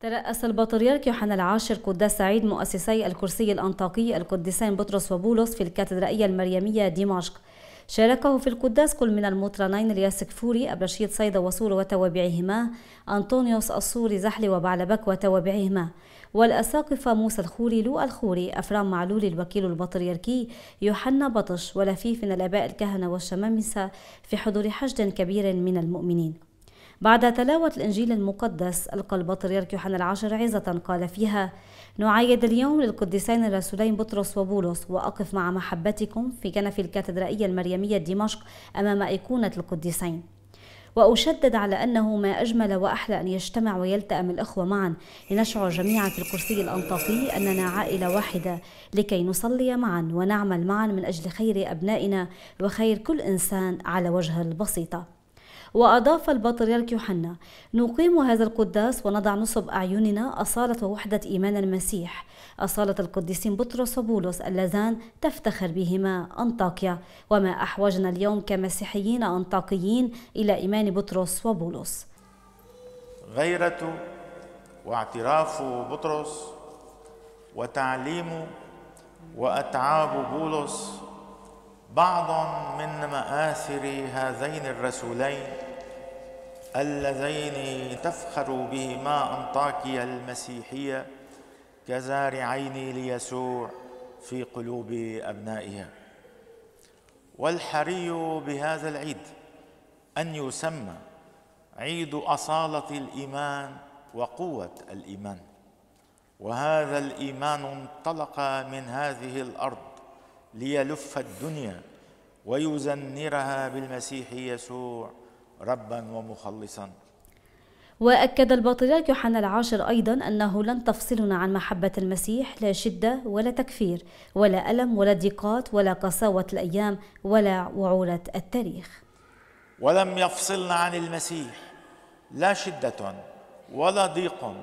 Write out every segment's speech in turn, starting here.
ترأس البطريرك يوحنا العاشر قداس سعيد مؤسسي الكرسي الأنطاكي القديسين بطرس وبولس في الكاتدرائية المريمية دمشق شاركه في القداس كل من المطرانين الياس كفوري أبرشيد صيدا وصول وتوابعهما أنطونيوس الصوري زحلي وبعلبك وتوابعهما والأساقفة موسى الخوري لو الخوري أفرام معلول الوكيل البطريركي يوحنا بطش ولفيف من الآباء الكهنة والشمامسة في حضور حشد كبير من المؤمنين بعد تلاوة الإنجيل المقدس ألقى البطريرك يوحنا العاشر عظة قال فيها نعايد اليوم للقديسين الرسولين بطرس وبولس وأقف مع محبتكم في كنف الكاتدرائية المريمية دمشق أمام أيقونة القديسين وأشدد على أنه ما أجمل وأحلى أن يجتمع ويلتأم الأخوة معا لنشعر جميعا في الكرسي الأنطاكي أننا عائلة واحدة لكي نصلي معا ونعمل معا من أجل خير أبنائنا وخير كل إنسان على وجه البسيطة وأضاف البطريرك يوحنا نقيم هذا القداس ونضع نصب أعيننا أصالة ووحدة إيمان المسيح أصالة القديسين بطرس وبولس اللذان تفتخر بهما أنطاكيا وما أحوجنا اليوم كمسيحيين أنطاكيين إلى إيمان بطرس وبولس غيرة واعتراف بطرس وتعليم وأتعاب بولس بعض من مآثر هذين الرسولين اللذين تفخر بهما أنطاكيا المسيحية كزارعين ليسوع في قلوب أبنائها والحري بهذا العيد أن يسمى عيد أصالة الإيمان وقوة الإيمان وهذا الإيمان انطلق من هذه الأرض ليلف الدنيا ويزنرها بالمسيح يسوع ربا ومخلصا وأكد البطريرك يوحنا العاشر أيضا أنه لن تفصلنا عن محبة المسيح لا شدة ولا تكفير ولا ألم ولا ضيقات ولا قساوة الأيام ولا وعورة التاريخ ولم يفصلنا عن المسيح لا شدة ولا ضيق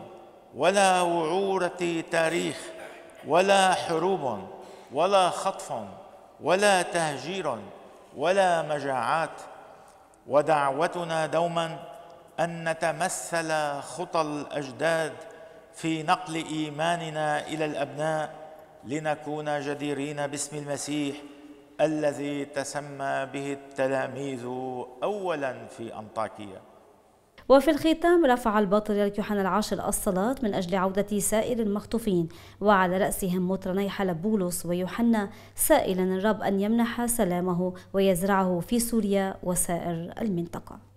ولا وعورة تاريخ ولا حروب ولا خطفا ولا تهجيرا ولا مجاعات ودعوتنا دوما ان نتمثل خطى الاجداد في نقل ايماننا الى الابناء لنكون جديرين باسم المسيح الذي تسمى به التلاميذ اولا في انطاكيه وفي الختام رفع البطريرك يوحنا العاشر الصلاة من أجل عودة سائر المخطوفين وعلى رأسهم مطرني حلب بولس ويوحنا سائلا الرب أن يمنح سلامه ويزرعه في سوريا وسائر المنطقة